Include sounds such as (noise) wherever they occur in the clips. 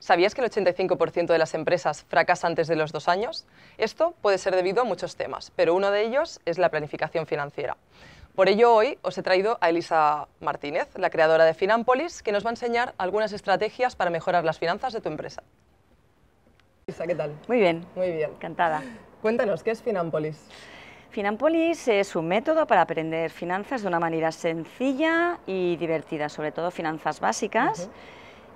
¿Sabías que el 85% de las empresas fracasa antes de los dos años? Esto puede ser debido a muchos temas, pero uno de ellos es la planificación financiera. Por ello, hoy os he traído a Elisa Martínez, la creadora de Finanpolis, que nos va a enseñar algunas estrategias para mejorar las finanzas de tu empresa. Elisa, ¿qué tal? Muy bien. Muy bien. Encantada. Cuéntanos, ¿qué es Finanpolis? Finanpolis es un método para aprender finanzas de una manera sencilla y divertida, sobre todo finanzas básicas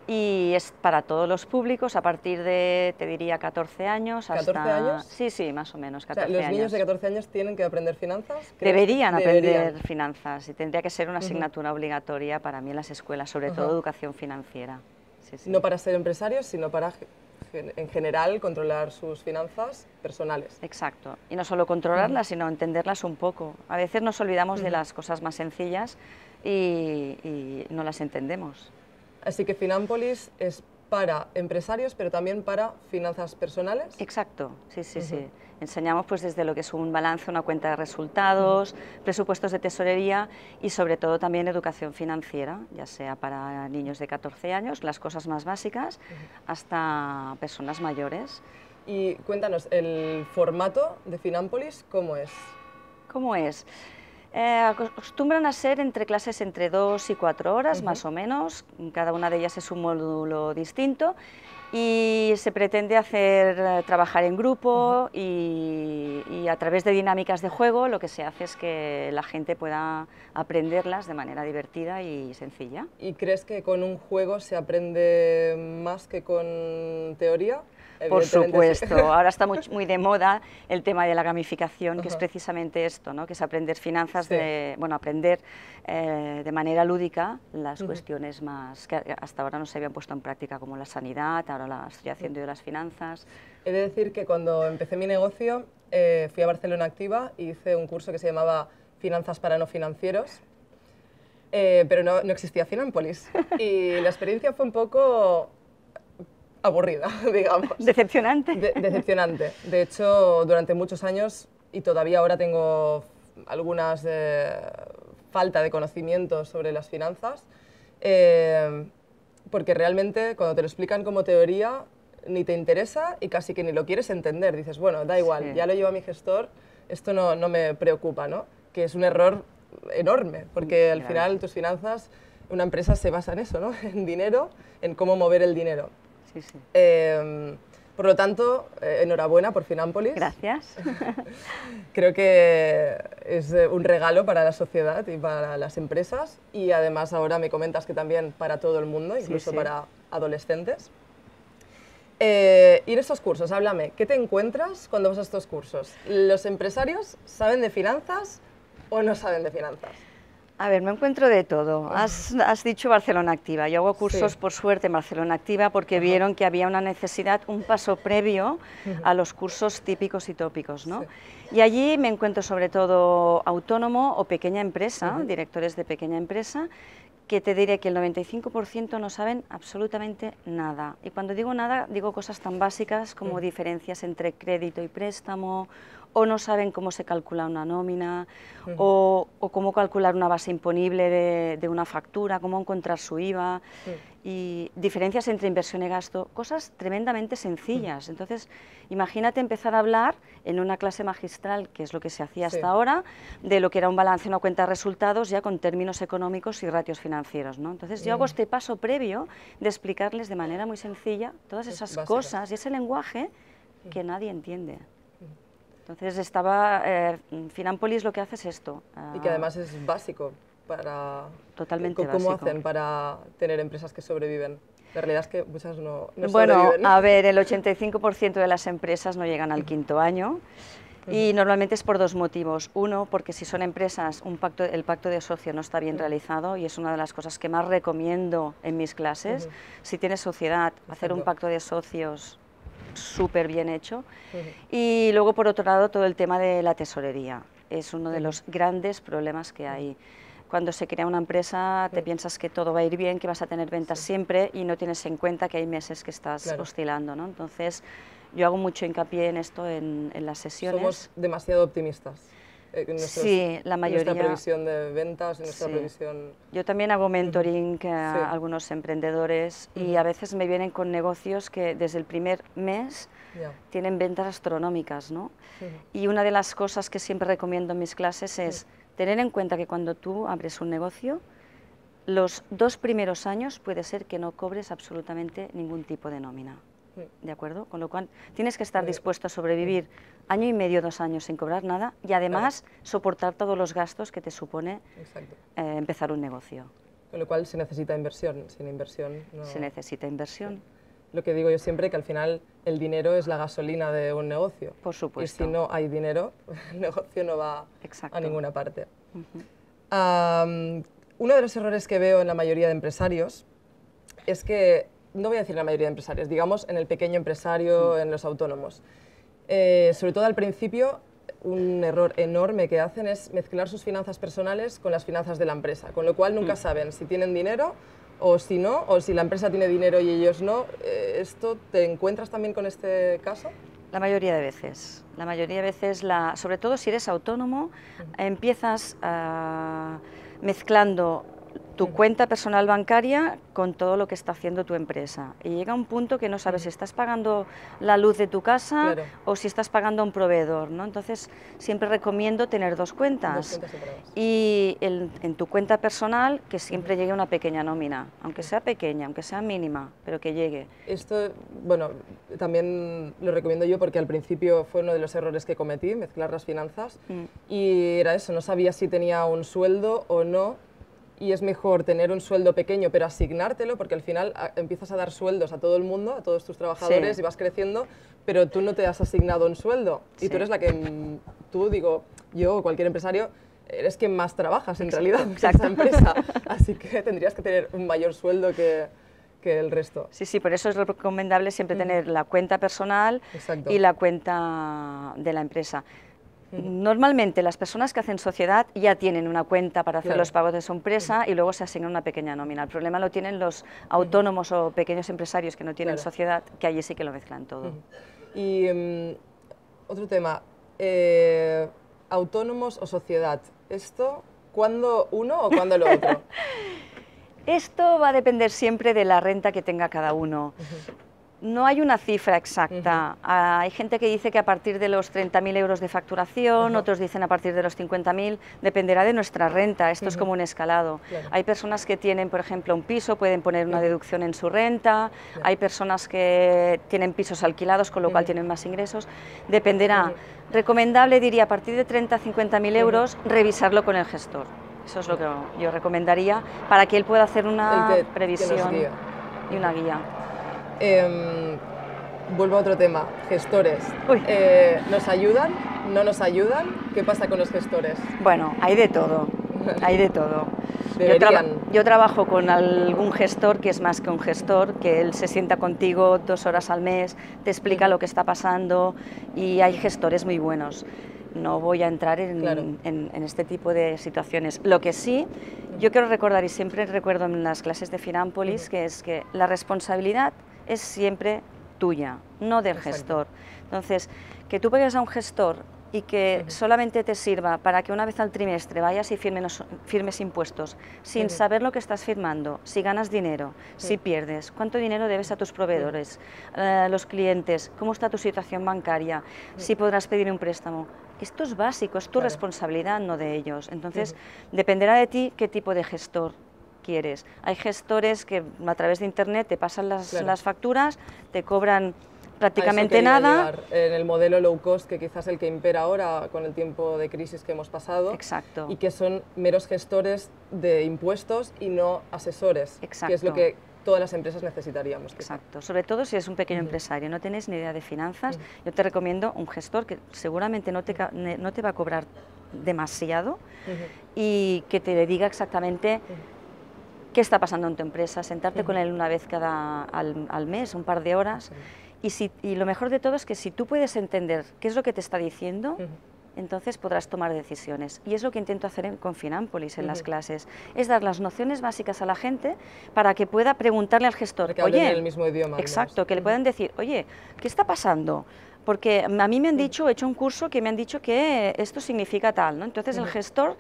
y es para todos los públicos a partir de, te diría, 14 años. Hasta, ¿14 años? Sí, sí, más o menos, ¿Los niños de 14 años tienen que aprender finanzas? Deberían, aprender finanzas y tendría que ser una asignatura obligatoria para mí en las escuelas, sobre todo educación financiera. No para ser empresarios, sino para en general controlar sus finanzas personales. Exacto, y no solo controlarlas, sino entenderlas un poco. A veces nos olvidamos de las cosas más sencillas y no las entendemos. Así que Finampolis es para empresarios, pero también para finanzas personales. Exacto, sí, sí, sí. Enseñamos pues desde lo que es un balance, una cuenta de resultados, presupuestos de tesorería y sobre todo también educación financiera, ya sea para niños de 14 años, las cosas más básicas, hasta personas mayores. Y cuéntanos, ¿el formato de Finampolis cómo es? ¿Cómo es? Eh, acostumbran a ser entre clases entre dos y cuatro horas, más o menos. Cada una de ellas es un módulo distinto y se pretende hacer eh, trabajar en grupo y, a través de dinámicas de juego lo que se hace es que la gente pueda aprenderlas de manera divertida y sencilla. ¿Y crees que con un juego se aprende más que con teoría? Por supuesto. (laughs) Ahora está muy, de moda el tema de la gamificación, que es precisamente esto, ¿no? que es aprender finanzas, de, bueno, aprender eh, de manera lúdica las cuestiones más que hasta ahora no se habían puesto en práctica, como la sanidad, ahora la estoy haciendo yo las finanzas. He de decir que cuando empecé mi negocio eh, fui a Barcelona Activa y hice un curso que se llamaba Finanzas para no financieros. Eh, pero no, no existía Finanpolis. (laughs) Y la experiencia fue un poco aburrida, (laughs) digamos. Decepcionante. decepcionante. De hecho, durante muchos años y todavía ahora tengo algunas eh, falta de conocimiento sobre las finanzas, eh, porque realmente cuando te lo explican como teoría ni te interesa y casi que ni lo quieres entender. Dices, bueno, da igual, ya lo a mi gestor, esto no, me preocupa, ¿no? Que es un error enorme, porque al final tus finanzas, una empresa se basa en eso, ¿no? (laughs) En dinero, en cómo mover el dinero. Em, por lo tanto, eh, enhorabuena por Finampolis, Gracias. (laughs) Creo que es eh, un regalo para la sociedad y para las empresas y además ahora me comentas que también para todo el mundo, incluso para adolescentes. ir eh, a estos cursos, háblame, ¿qué te encuentras cuando vas a estos cursos? ¿Los empresarios saben de finanzas o no saben de finanzas? A ver, me encuentro de todo. Has, dicho Barcelona Activa. Yo hago cursos, por suerte, en Barcelona Activa porque vieron que había una necesidad, un paso previo a los cursos típicos y tópicos. ¿no? Y allí me encuentro sobre todo autónomo o pequeña empresa, directores de pequeña empresa, que te diré que el 95% no saben absolutamente nada. Y cuando digo nada, digo cosas tan básicas como diferencias entre crédito y préstamo o no saben cómo se calcula una nómina, o, cómo calcular una base imponible de, una factura, cómo encontrar su IVA, y diferencias entre inversión y gasto, cosas tremendamente sencillas. Entonces, imagínate empezar a hablar en una clase magistral, que es lo que se hacía hasta ahora, de lo que era un balance, una cuenta de resultados, ya con términos económicos y ratios financieros. ¿no? Entonces, yo hago este paso previo de explicarles de manera muy sencilla todas esas cosas y ese lenguaje que nadie entiende. Entonces estaba, eh, lo que hace es esto. y que ah, además es básico para... Totalmente ¿Cómo hacen para tener empresas que sobreviven? La realidad es que muchas no, no Bueno, a ver, el 85% de las empresas no llegan al quinto año. Y normalmente es por dos motivos. Uno, porque si son empresas, un pacto, el pacto de socio no está bien realizado y es una de las cosas que más recomiendo en mis clases. Si tienes sociedad, hacer un pacto de socios súper bien hecho. Y luego, por otro lado, todo el tema de la tesorería. Es uno de los grandes problemas que hay. Cuando se crea una empresa, te piensas que todo va a ir bien, que vas a tener ventas siempre y no tienes en cuenta que hay meses que estás oscilando. ¿no? Entonces, yo hago mucho hincapié en esto en, en las sesiones. Somos demasiado optimistas. Eh, sí, la mayoría, nuestra previsión de ventas, nuestra previsión... Yo también hago mentoring a algunos emprendedores y a veces me vienen con negocios que desde el primer mes tienen ventas astronómicas, ¿no? Y una de las cosas que siempre recomiendo en mis clases es tener en cuenta que cuando tú abres un negocio, los dos primeros años puede ser que no cobres absolutamente ningún tipo de nómina. ¿De acuerdo? Con lo cual, tienes que estar dispuesto a sobrevivir año y medio, dos años sin cobrar nada y además soportar todos los gastos que te supone eh, empezar un negocio. Con lo cual se necesita inversión. Sin inversión no... Se necesita inversión. Lo que digo yo siempre es que al final el dinero es la gasolina de un negocio. Por supuesto. Y si no hay dinero, (laughs) el negocio no va a ninguna parte. uno de los errores que veo en la mayoría de empresarios es que no voy a decir la mayoría de empresarios, digamos en el pequeño empresario, en los autónomos. Eh, sobre todo al principio, un error enorme que hacen es mezclar sus finanzas personales con las finanzas de la empresa, con lo cual nunca mm. saben si tienen dinero o si no, o si la empresa tiene dinero y ellos no. Eh, ¿Esto te encuentras también con este caso? La mayoría de veces. La mayoría de veces, la, sobre todo si eres autónomo, empiezas ah, mezclando tu cuenta personal bancaria con todo lo que está haciendo tu empresa. Y llega un punto que no sabes si estás pagando la luz de tu casa o si estás pagando a un proveedor, ¿no? Entonces, siempre recomiendo tener dos cuentas. y en tu cuenta personal que siempre llegue una pequeña nómina, aunque sea pequeña, aunque sea mínima, pero que llegue. Esto, bueno, también lo recomiendo yo porque al principio fue uno de los errores que cometí, mezclar las finanzas. Mm. Y era eso, no sabía si tenía un sueldo o no y es mejor tener un sueldo pequeño pero asignártelo porque al final ah, empiezas a dar sueldos a todo el mundo, a todos tus trabajadores y vas creciendo, pero tú no te has asignado un sueldo y tú eres la que, mm, tú digo, yo o cualquier empresario, eres quien más trabajas en realidad (laughs) en esa empresa, así que tendrías que tener un mayor sueldo que, el resto. Sí, sí, por eso es recomendable siempre tener la cuenta personal y la cuenta de la empresa. Normalmente las personas que hacen sociedad ya tienen una cuenta para hacer los pagos de su empresa y luego se asigna una pequeña nómina. El problema lo tienen los autónomos o pequeños empresarios que no tienen sociedad, que allí sí que lo mezclan todo. Y em, otro tema, eh, autónomos o sociedad. ¿Esto cuándo uno o cuándo lo otro? (laughs) Esto va a depender siempre de la renta que tenga cada uno. No hay una cifra exacta. Ah, hay gente que dice que a partir de los 30.000 euros de facturación, otros dicen a partir de los 50.000, dependerá de nuestra renta. Esto es como un escalado. Hay personas que tienen, por ejemplo, un piso, pueden poner una deducción en su renta. Hay personas que tienen pisos alquilados, con lo cual tienen más ingresos. Dependerá. Recomendable, diría, a partir de 30 50.000 euros, revisarlo con el gestor. Eso es lo que yo recomendaría para que él pueda hacer una previsión y una guía. Em, vuelvo a otro tema, gestores. Eh, nos ayudan? ¿Qué pasa con los gestores? Bueno, hay de todo, hay de todo. (laughs) Yo, trabajo con algún gestor que es más que un gestor, que él se sienta contigo dos horas al mes, te explica lo que está pasando y hay gestores muy buenos. No voy a entrar en, en, este tipo de situaciones. Lo que sí, yo quiero recordar y siempre recuerdo en las clases de Finampolis que es que la responsabilidad es siempre tuya, no del gestor. Entonces, que tú vayas a un gestor y que solamente te sirva para que una vez al trimestre vayas y firmes, impuestos, sin saber lo que estás firmando, si ganas dinero, si pierdes, cuánto dinero debes a tus proveedores, a eh, los clientes, cómo está tu situación bancaria, si podrás pedir un préstamo. Esto es básico, es tu responsabilidad, no de ellos. Entonces, dependerá de ti qué tipo de gestor quieres. Hay gestores que a través de Internet te pasan las, facturas, te cobran prácticamente nada. en el modelo low cost, que quizás el que impera ahora con el tiempo de crisis que hemos pasado. Exacto. Y que son meros gestores de impuestos y no asesores. Exacto. Que es lo que todas las empresas necesitaríamos. Exacto, sobre todo si eres un pequeño empresario, no tienes ni idea de finanzas, yo te recomiendo un gestor que seguramente no te, no te va a cobrar demasiado y que te diga exactamente qué está pasando en tu empresa, sentarte con él una vez cada al, mes, un par de horas. y, si, lo mejor de todo es que si tú puedes entender qué es lo que te está diciendo, entonces podrás tomar decisiones. Y es lo que intento hacer con Finampolis en las clases, es dar las nociones básicas a la gente para que pueda preguntarle al gestor, que oye, el mismo idioma, exacto, que le puedan decir, oye, ¿qué está pasando? Porque a mí me han dicho, he hecho un curso que me han dicho que esto significa tal, ¿no? Entonces el gestor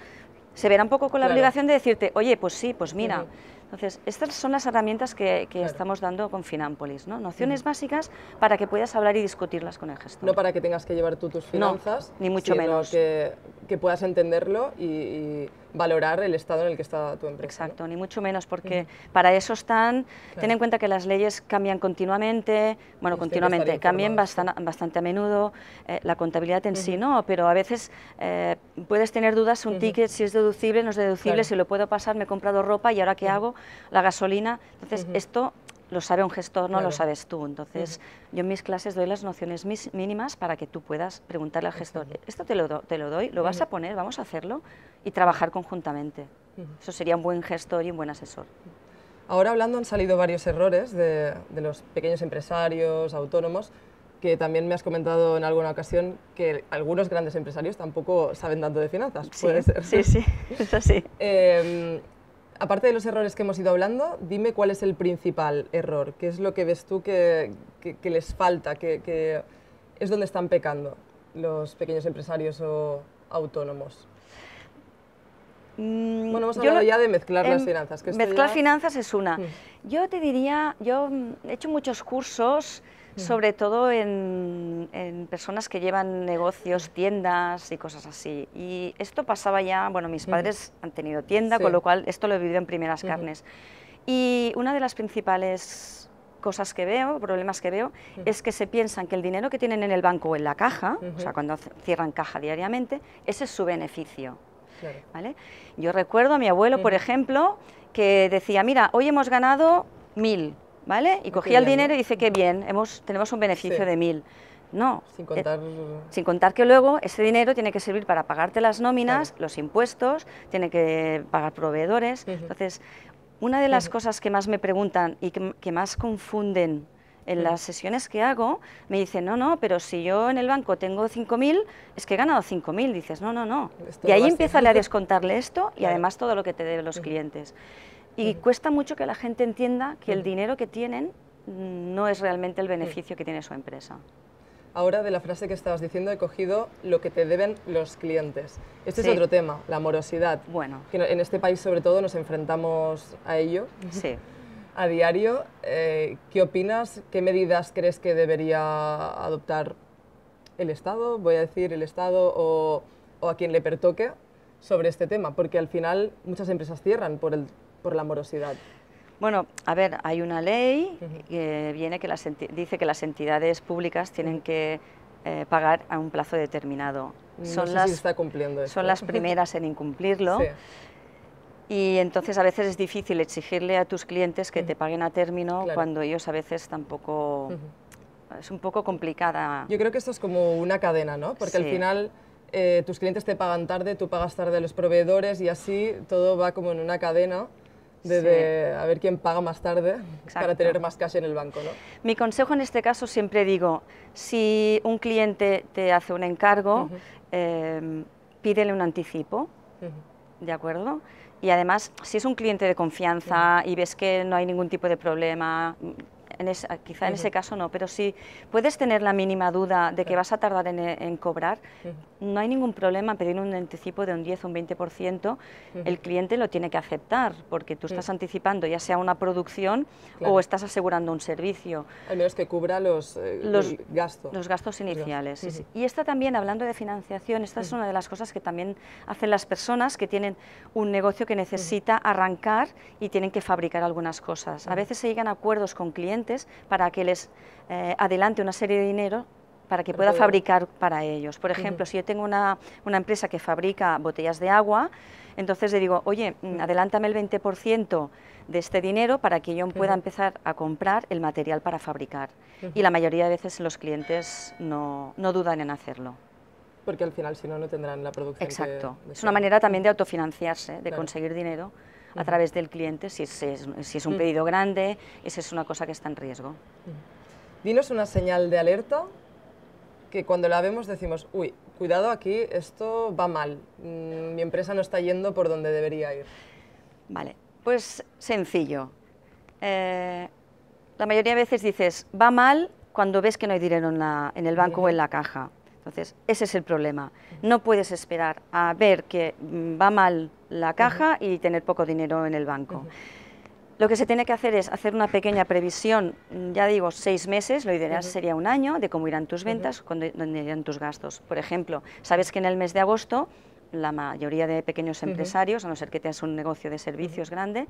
se verá un poco con la obligación de decirte, oye, pues sí, pues mira. Entonces, estas son las herramientas que, estamos dando con Finampolis, ¿no? Nociones básicas para que puedas hablar y discutirlas con el gestor. No para que tengas que llevar tú tus finanzas, ni mucho sino menos. Que, que puedas entenderlo y, valorar el estado en el que está tu empresa. Exacto, ni mucho menos, porque para eso están, ten en cuenta que las leyes cambian continuamente, bueno, continuamente, cambian bastante, bastante a menudo, eh, la contabilidad en sí no, pero a veces eh, puedes tener dudas, un ticket, si es deducible, no es deducible, si lo puedo pasar, me he comprado ropa y ahora qué hago, la gasolina. Entonces, esto lo sabe un gestor, no lo sabes tú. Entonces, yo en mis clases doy las nociones mínimas para que tú puedas preguntarle al gestor, esto te lo, te lo doy, lo vas a poner, vamos a hacerlo y trabajar conjuntamente. Eso sería un buen gestor y un buen asesor. Ahora hablando han salido varios errores de, los pequeños empresarios, autónomos, que también me has comentado en alguna ocasión que algunos grandes empresarios tampoco saben tanto de finanzas, sí, puede ser. Sí, sí, (laughs) es así. Em, aparte de los errores que hemos ido hablando, dime cuál es el principal error, qué es lo que ves tú que, les falta, que, es donde están pecando los pequeños empresarios o autónomos. Mm, bueno, hemos hablado ya de mezclar las em, finanzas. mezclar finanzas es una. Mm. Yo te diría, yo he hecho muchos cursos sobre todo en, personas que llevan negocios, tiendas y cosas así. Y esto pasaba ya, bueno, mis padres han tenido tienda, con lo cual esto lo he vivido en primeras carnes. Y una de las principales cosas que veo, problemas que veo, es que se piensan que el dinero que tienen en el banco o en la caja, o sea, cuando cierran caja diariamente, ese es su beneficio. ¿vale? Yo recuerdo a mi abuelo, por ejemplo, que decía, mira, hoy hemos ganado mil, y cogía el dinero y dice, qué bien, hemos, tenemos un beneficio de mil. No, eh, sin contar... que luego ese dinero tiene que servir para pagarte las nóminas, los impuestos, tiene que pagar proveedores. Entonces, una de las cosas que más me preguntan y que, más confunden en las sesiones que hago, me dicen, no, no, pero si yo en el banco tengo mil es que he ganado mil Dices, no, no, no. y ahí empieza a descontarle esto y además todo lo que te deben los clientes. Y cuesta mucho que la gente entienda que el dinero que tienen no es realmente el beneficio que tiene su empresa. Ahora de la frase que estabas diciendo he cogido lo que te deben los clientes. Este es otro tema, la morosidad. Bueno. Que en este país sobre todo nos enfrentamos a ello. A diario, eh, ¿qué opinas? ¿Qué medidas crees que debería adoptar el Estado? Voy a decir el Estado o a quien le pertoque sobre este tema, porque al final muchas empresas cierran por el por la morosidad? Bueno, a ver, hay una ley que viene que dice que las entidades públicas tienen que eh, pagar a un plazo determinado. son las, está cumpliendo Son las primeras en incumplirlo. Y entonces a veces es difícil exigirle a tus clientes que te paguen a término cuando ellos a veces tampoco... Es un poco complicada. Yo creo que esto es como una cadena, ¿no? Porque al final eh, tus clientes te pagan tarde, tú pagas tarde a los proveedores y así todo va como en una cadena de, a ver quién paga más tarde para tener más cash en el banco. ¿no? Mi consejo en este caso siempre digo, si un cliente te hace un encargo, em, pídele un anticipo, ¿de acuerdo? Y además, si es un cliente de confianza y ves que no hay ningún tipo de problema, quizá en ese caso no, pero si puedes tener la mínima duda de que vas a tardar en, cobrar, no hay ningún problema en pedir un anticipo de un 10 o un 20%, el cliente lo tiene que aceptar, porque tú estás anticipando ya sea una producción o estás asegurando un servicio. Al menos que cubra los, eh, los gastos. Los gastos iniciales. Y esta también, hablando de financiación, esta es una de las cosas que también hacen las personas que tienen un negocio que necesita arrancar y tienen que fabricar algunas cosas. A veces se llegan a acuerdos con clientes para que les eh, adelante una serie de dinero para que pueda fabricar para ellos. Por ejemplo, si yo tengo una, empresa que fabrica botellas de agua, entonces le digo, oye, mm, adelántame el 20% de este dinero para que yo pueda empezar a comprar el material para fabricar. Y la mayoría de veces los clientes no, dudan en hacerlo. Porque al final, si no, no tendrán la producción. Exacto. es una manera también de autofinanciarse, de conseguir dinero a través del cliente si, es, un pedido grande, esa es una cosa que está en riesgo. Dinos una señal de alerta que cuando la vemos decimos, uy, cuidado aquí, esto va mal, mm, mi empresa no está yendo por donde debería ir. Vale, pues sencillo. Eh, la mayoría de veces dices, va mal cuando ves que no hay dinero en, el banco o en la caja. Entonces, ese es el problema. No puedes esperar a ver que mm, va mal la caja y tener poco dinero en el banco. Lo que se tiene que hacer es hacer una pequeña previsión, mm, ya digo, seis meses, lo ideal sería un año, de cómo irán tus ventas, dónde irán tus gastos. Por ejemplo, sabes que en el mes de agosto la mayoría de pequeños empresarios, a no ser que tengas un negocio de servicios grande,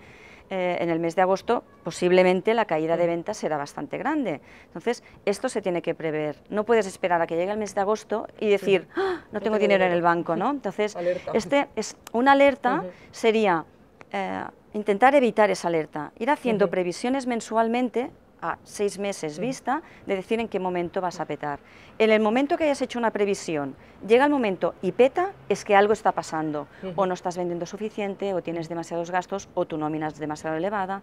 eh, en el mes de agosto posiblemente la caída de ventas será bastante grande. Entonces, esto se tiene que prever. No puedes esperar a que llegue el mes de agosto y decir, ah, no, tengo, dinero en el banco, ¿no? (laughs) Entonces, este es una alerta sería eh, intentar evitar esa alerta, ir haciendo previsiones mensualmente a seis meses vista de decir en qué momento vas a petar. En el momento que hayas hecho una previsión, llega el momento y peta, es que algo está pasando. O no estás vendiendo suficiente, o tienes demasiados gastos, o tu nómina es demasiado elevada.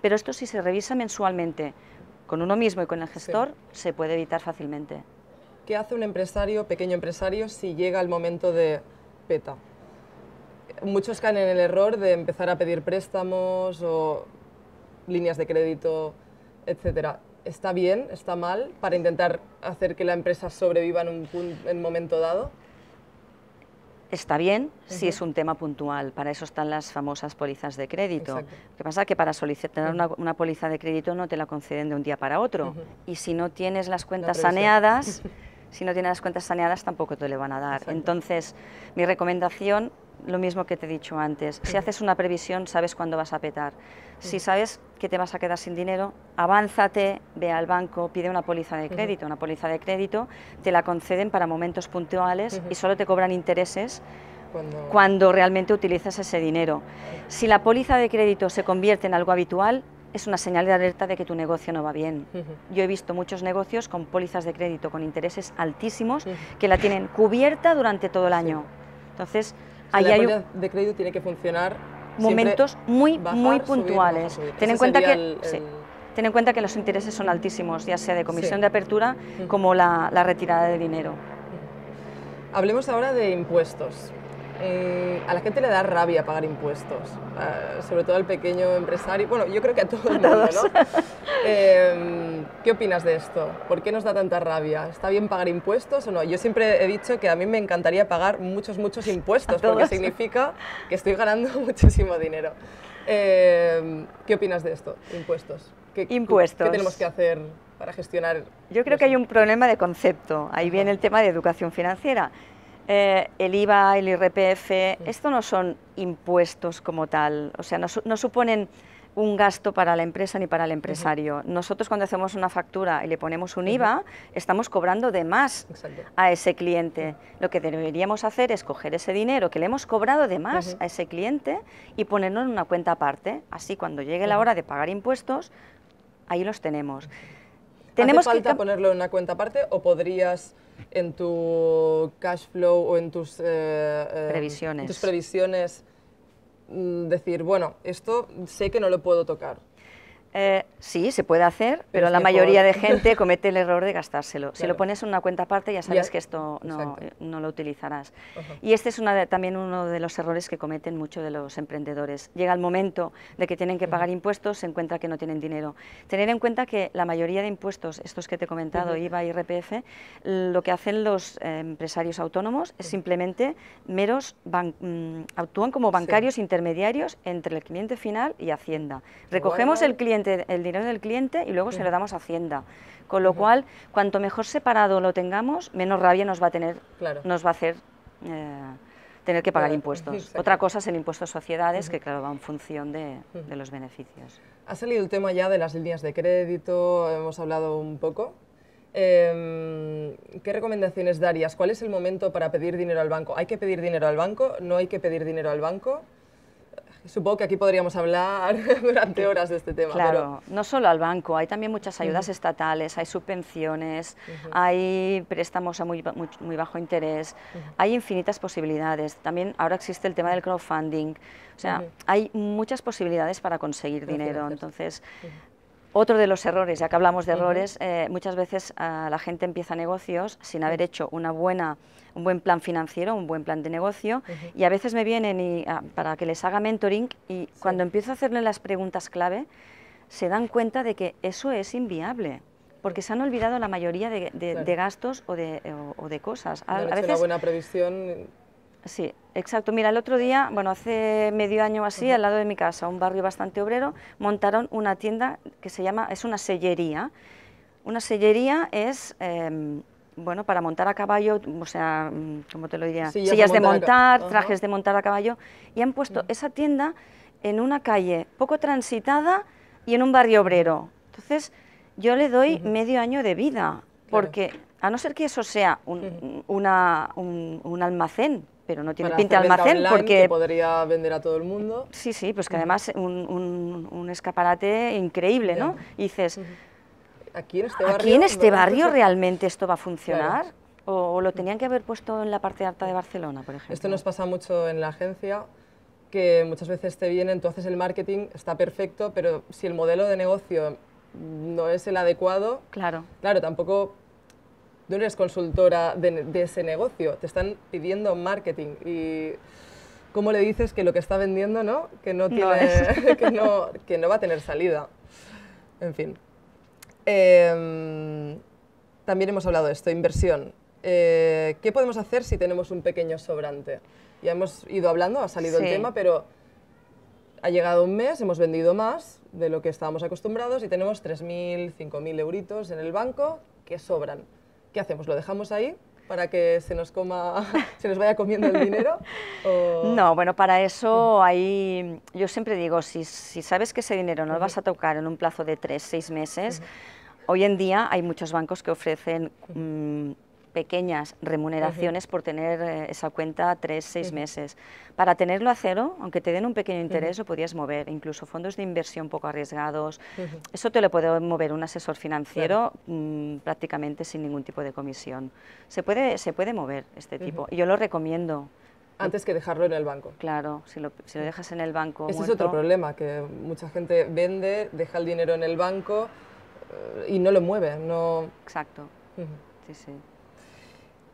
Pero esto si se revisa mensualmente con uno mismo y con el gestor, se puede evitar fácilmente. ¿Qué hace un empresario, pequeño empresario, si llega el momento de peta? Muchos caen en el error de empezar a pedir préstamos o líneas de crédito etcétera. ¿Está bien? ¿Está mal? Para intentar hacer que la empresa sobreviva en un momento dado. Está bien si es un tema puntual, para eso están las famosas pólizas de crédito. Lo que pasa es que para solicitar una, una, póliza de crédito no te la conceden de un día para otro. Y si no tienes las cuentas saneadas, (laughs) si no tienes las cuentas saneadas tampoco te le van a dar. Entonces, mi recomendación lo mismo que te he dicho antes, si haces una previsión sabes cuándo vas a petar, si sabes que te vas a quedar sin dinero, avánzate, ve al banco, pide una póliza de crédito, una póliza de crédito te la conceden para momentos puntuales y solo te cobran intereses cuando... realmente utilizas ese dinero. Si la póliza de crédito se convierte en algo habitual, es una señal de alerta de que tu negocio no va bien. Yo he visto muchos negocios con pólizas de crédito con intereses altísimos que la tienen cubierta durante todo el año. Entonces, Ahí de crédito tiene que funcionar momentos muy, muy puntuales. ten, en cuenta que, ten en cuenta que los intereses son altísimos, ya sea de comisión de apertura como la, la, retirada de dinero. Hablemos ahora de impuestos. Eh, a la gente le da rabia pagar impuestos, eh, sobre todo al pequeño empresario, bueno, yo creo que a todo el mundo, ¿no? (laughs) Em, ¿Qué opinas de esto? ¿Por qué nos da tanta rabia? ¿Está bien pagar impuestos o no? Yo siempre he dicho que a mí me encantaría pagar muchos, muchos (laughs) impuestos, porque significa que estoy ganando (laughs) muchísimo dinero. Em, ¿Qué opinas de esto? Impuestos. ¿Qué, tenemos que hacer para gestionar? Yo creo que hay un problema de concepto. Ahí viene el tema de educación financiera eh, el IVA, el IRPF, esto no son impuestos como tal, o sea, no, suponen un gasto para la empresa ni para el empresario. Nosotros cuando hacemos una factura y le ponemos un IVA, estamos cobrando de más a ese cliente. Lo que deberíamos hacer es coger ese dinero que le hemos cobrado de más a ese cliente y ponernos en una cuenta aparte. Así cuando llegue la hora de pagar impuestos, ahí los tenemos. tenemos falta ponerlo en una cuenta aparte o podrías en tu cash flow o en tus, eh, em, previsiones. tus previsiones mm, decir, bueno, esto sé que no lo puedo tocar, eh, sí, se puede hacer, pero, la mayoría de gente comete el error de gastárselo. Si lo pones en una cuenta aparte, ya sabes que esto no, eh, lo utilizarás. Y este es también uno de los errores que cometen muchos de los emprendedores. Llega el momento de que tienen que pagar impuestos, se encuentra que no tienen dinero. Tener en cuenta que la mayoría de impuestos, estos que te he comentado, IVA y RPF lo que hacen los eh, empresarios autónomos es simplemente meros, mm, actúan como bancarios intermediarios entre el cliente final y Hacienda. Recogemos el cliente el dinero del cliente y luego se lo damos a Hacienda. Con lo cual, cuanto mejor separado lo tengamos, menos rabia nos va a tener, nos va a hacer eh, tener que pagar impuestos. Otra cosa es el impuesto a sociedades, que claro, va en función de, los beneficios. Ha salido el tema ya de las líneas de crédito, hemos hablado un poco. Em, ¿Qué recomendaciones darías? ¿Cuál es el momento para pedir dinero al banco? ¿Hay que pedir dinero al banco? ¿No hay que pedir dinero al banco? Supongo que aquí podríamos hablar (laughs) durante horas de este tema. Claro, no solo al banco, hay también muchas ayudas estatales, hay subvenciones, hay préstamos a muy, bajo interés, hay infinitas posibilidades. También ahora existe el tema del crowdfunding, o sea, hay muchas posibilidades para conseguir dinero, entonces otro de los errores, ya que hablamos de errores, eh, muchas veces ah, la gente empieza negocios sin haber hecho una buena, un buen plan financiero, un buen plan de negocio, y a veces me vienen y, ah, para que les haga mentoring y cuando empiezo a hacerle las preguntas clave, se dan cuenta de que eso es inviable porque se han olvidado la mayoría de, gastos o de, cosas. A, una buena previsión. Sí, Exacto, mira, el otro día, bueno, hace medio año así, al lado de mi casa, un barrio bastante obrero, montaron una tienda que se llama, es una sellería. Una sellería es... Em, bueno, para montar a caballo, o sea, ¿cómo te lo diría? Sillas, de montar, trajes de montar a caballo, y han puesto esa tienda en una calle poco transitada y en un barrio obrero. Entonces, yo le doy medio año de vida, porque a no ser que eso sea un almacén, pero no tiene pinta de almacén porque... podría vender a todo el mundo. Sí, sí, pues que mm. además un, un, escaparate increíble, ¿no? Y dices, aquí en este barrio, en este barrio realmente esto va a funcionar? O, lo mm. tenían que haber puesto en la parte alta de Barcelona, por ejemplo? Esto nos pasa mucho en la agencia, que muchas veces te viene, haces el marketing está perfecto, pero si el modelo de negocio no es el adecuado, claro, claro tampoco no eres consultora de, ese negocio, te están pidiendo marketing y cómo le dices que lo que está vendiendo no, que no, tiene, (laughs) que, no, va a tener salida. En fin. Em, también hemos hablado de esto, inversión. Eh, ¿Qué podemos hacer si tenemos un pequeño sobrante? Ya hemos ido hablando, ha salido el tema, pero ha llegado un mes, hemos vendido más de lo que estábamos acostumbrados y tenemos 3.000, 5.000 euritos en el banco que sobran. ¿qué hacemos? ¿Lo dejamos ahí? para que se nos coma, (laughs) se nos vaya comiendo el dinero? No, bueno, para eso hay, yo siempre digo, si, sabes que ese dinero no lo vas a tocar en un plazo de tres, seis meses, hoy en día hay muchos bancos que ofrecen pequeñas remuneraciones por tener eh, esa cuenta tres, seis meses. Para tenerlo a cero, aunque te den un pequeño interés, lo podías mover, incluso fondos de inversión poco arriesgados. Eso te lo puede mover un asesor financiero mm, prácticamente sin ningún tipo de comisión. Se puede, se puede mover este tipo. Yo lo recomiendo antes que dejarlo en el banco. Claro, si lo, si lo dejas en el banco. Ese es otro problema, que mucha gente vende, deja el dinero en el banco eh, y no lo mueve. No... Exacto. Sí, sí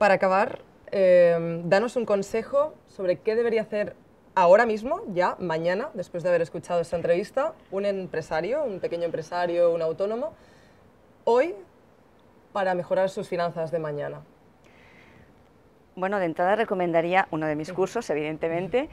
para acabar, em, danos un consejo sobre qué debería hacer ahora mismo, ya, mañana, después de haber escuchado esta entrevista, un empresario, un pequeño empresario, un autónomo, hoy para mejorar sus finanzas de mañana. Bueno, de entrada recomendaría uno de mis cursos, evidentemente.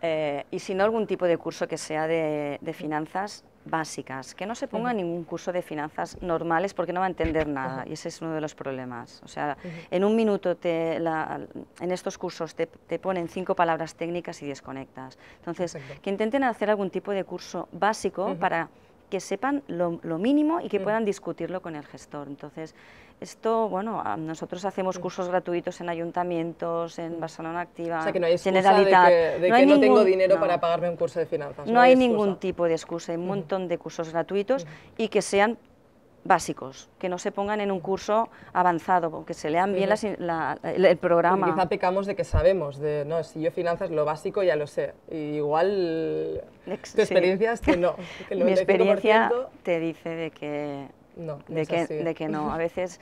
Eh, y si no, algún tipo de curso que sea de, finanzas básicas, que no se ponga ningún curso de finanzas normales porque no va a entender nada y ese es uno de los problemas. O sea, en un minuto, te, en estos cursos te, te, ponen cinco palabras técnicas y desconectas. Entonces, que intenten hacer algún tipo de curso básico para que sepan lo, lo, mínimo y que puedan discutirlo con el gestor. Entonces, esto, bueno, nosotros hacemos cursos gratuitos en ayuntamientos, en Barcelona Activa, O sea, que no hay de que, no, tengo dinero para pagarme un curso de finanzas. No, hay, ningún tipo de excusa, hay un montón de cursos gratuitos y que sean básicos, que no se pongan en un curso avanzado, que se lean bien el programa. quizá pecamos de que sabemos, de no, si yo finanzas lo básico ya lo sé, igual tu experiencia es que no. (laughs) Mi experiencia te dice de que no, de, que, no. A (laughs) veces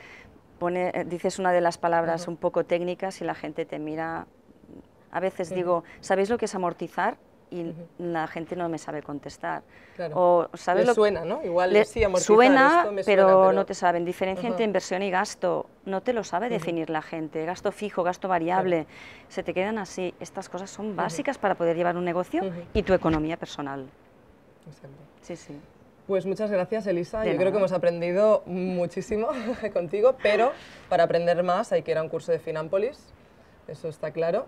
pone, eh, dices una de las palabras un poco técnicas y la gente te mira. A veces digo, ¿sabéis lo que es amortizar? y la gente no me sabe contestar. O suena, ¿no? Igual pero no te saben. Diferencia entre inversión y gasto. No te lo sabe definir la gente. Gasto fijo, gasto variable. Se te quedan así. Estas cosas son básicas para poder llevar un negocio y tu economía personal. Sí, sí. Pues muchas gracias, Elisa. Yo creo que hemos aprendido muchísimo (laughs) contigo, pero para aprender más hay que ir a un curso de Finampolis, eso está claro.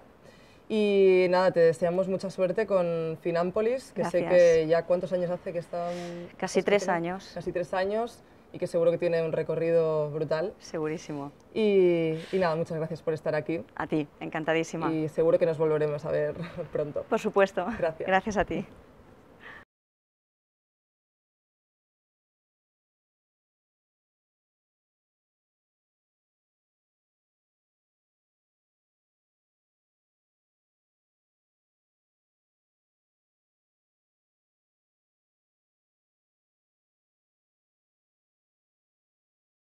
Y nada, te deseamos mucha suerte con Finampolis, que sé que ya cuántos años hace que están... Casi este tres años. Casi tres años y que seguro que tiene un recorrido brutal. Segurísimo. Y, nada, muchas gracias por estar aquí. A ti, encantadísima. Y seguro que nos volveremos a ver (laughs) pronto. Por supuesto. Gracias. Gracias a ti.